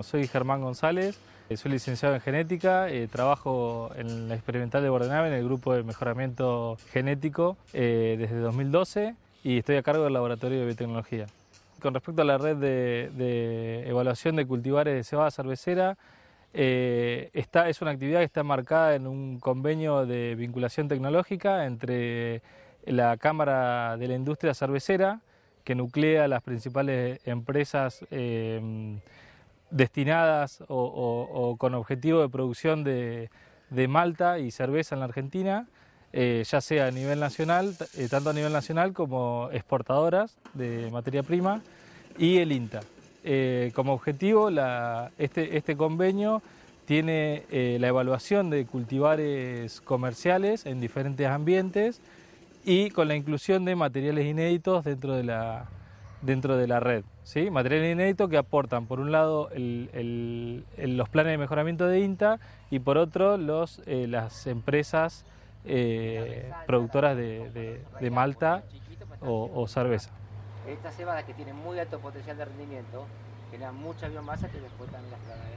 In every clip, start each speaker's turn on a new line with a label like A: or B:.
A: Soy Germán González, eh, soy licenciado en genética, eh, trabajo en la experimental de Bordenave en el grupo de mejoramiento genético eh, desde 2012 y estoy a cargo del laboratorio de biotecnología. Con respecto a la red de, evaluación de cultivares de cebada cervecera, es una actividad que está marcada en un convenio de vinculación tecnológica entre la Cámara de la Industria Cervecera, que nuclea las principales empresas destinadas o, con objetivo de producción de, malta y cerveza en la Argentina, eh, ya sea a nivel nacional, eh, tanto a nivel nacional como exportadoras de materia prima, y el INTA. Eh, como objetivo, la, este, este, convenio tiene la evaluación de cultivares comerciales en diferentes ambientes y con la inclusión de materiales inéditos dentro de la, dentro de la red. ¿sí? Material inédito que aportan, por un lado, los planes de mejoramiento de INTA y por otro, los, eh, las empresas eh, productoras de, malta o, cerveza. Estas cebadas que tienen muy alto potencial de rendimiento generan mucha biomasa que después también las grandes.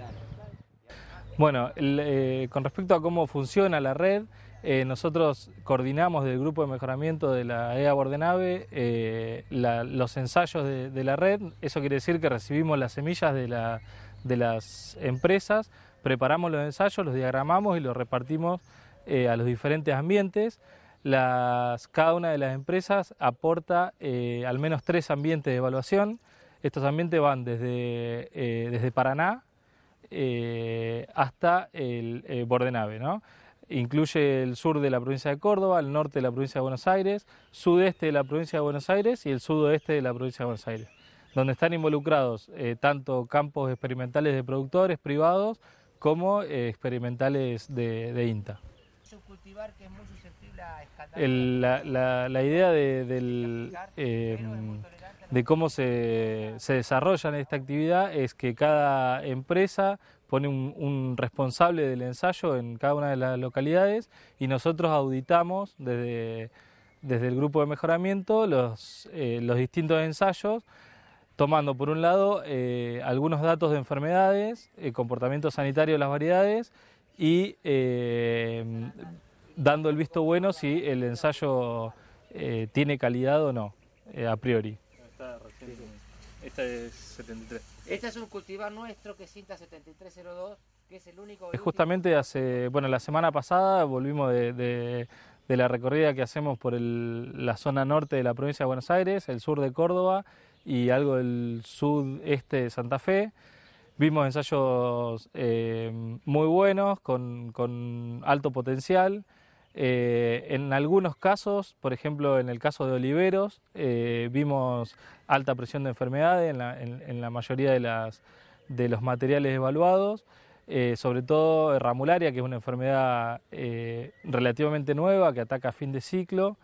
A: Bueno, eh, con respecto a cómo funciona la red, eh, nosotros coordinamos del grupo de mejoramiento de la EA Bordenave eh, los ensayos de, la red. Eso quiere decir que recibimos las semillas de, las empresas, preparamos los ensayos, los diagramamos y los repartimos a los diferentes ambientes. cada una de las empresas aporta al menos tres ambientes de evaluación. Estos ambientes van desde Paraná, eh, hasta el eh, borde nave, ¿no? Incluye el sur de la provincia de Córdoba, el norte de la provincia de Buenos Aires, sudeste de la provincia de Buenos Aires y el sudoeste de la provincia de Buenos Aires, donde están involucrados eh, tanto campos experimentales de productores privados como experimentales de, INTA la, idea de, eh, cómo se, desarrolla esta actividad es que cada empresa pone un, responsable del ensayo en cada una de las localidades y nosotros auditamos desde, el grupo de mejoramiento eh, los, distintos ensayos tomando por un lado eh, algunos datos de enfermedades, el comportamiento sanitario de las variedades y dando el visto bueno si el ensayo eh, tiene calidad o no, eh, a priori. Esta, es 73. Este es un cultivar nuestro que es cinta 7302, que es el único... justamente hace, bueno, la semana pasada volvimos de, la recorrida que hacemos por el, la zona norte de la provincia de Buenos Aires, el sur de Córdoba y algo del sudeste de Santa Fe. Vimos ensayos eh, muy buenos, con, con alto potencial. Eh, en algunos casos, por ejemplo, en el caso de Oliveros, eh, vimos alta presión de enfermedades en la, mayoría de, los materiales evaluados, eh, sobre todo ramularia, que es una enfermedad relativamente nueva que ataca a fin de ciclo.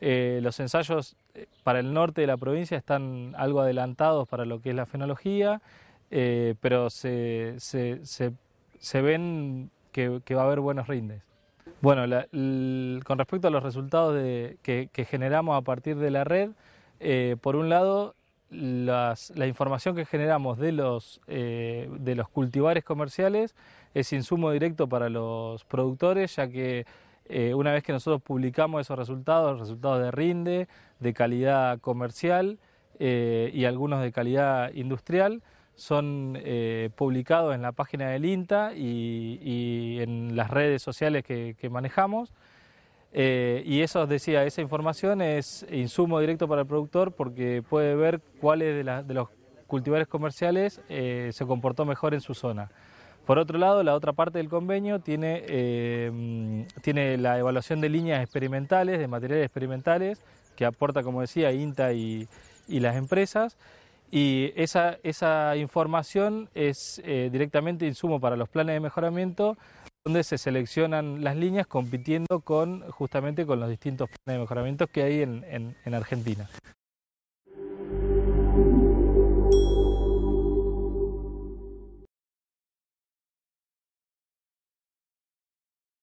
A: los ensayos para el norte de la provincia están algo adelantados para lo que es la fenología, pero se, ven que va a haber buenos rindes. Bueno, con respecto a los resultados que, generamos a partir de la red, eh, por un lado, la información que generamos de los, eh, de los cultivares comerciales es insumo directo para los productores, ya que eh, una vez que nosotros publicamos esos resultados, resultados de rinde, de calidad comercial y algunos de calidad industrial, son eh, publicados en la página del INTA y, en las redes sociales que, manejamos. Eh, y eso os decía, esa información es insumo directo para el productor porque puede ver cuáles de, los cultivares comerciales eh, se comportó mejor en su zona. Por otro lado, la otra parte del convenio tiene, tiene la evaluación de líneas experimentales, de materiales experimentales, que aporta, como decía, INTA y las empresas. Y esa, información es eh, directamente insumo para los planes de mejoramiento, donde se seleccionan las líneas compitiendo con justamente con los distintos planes de mejoramiento que hay en Argentina.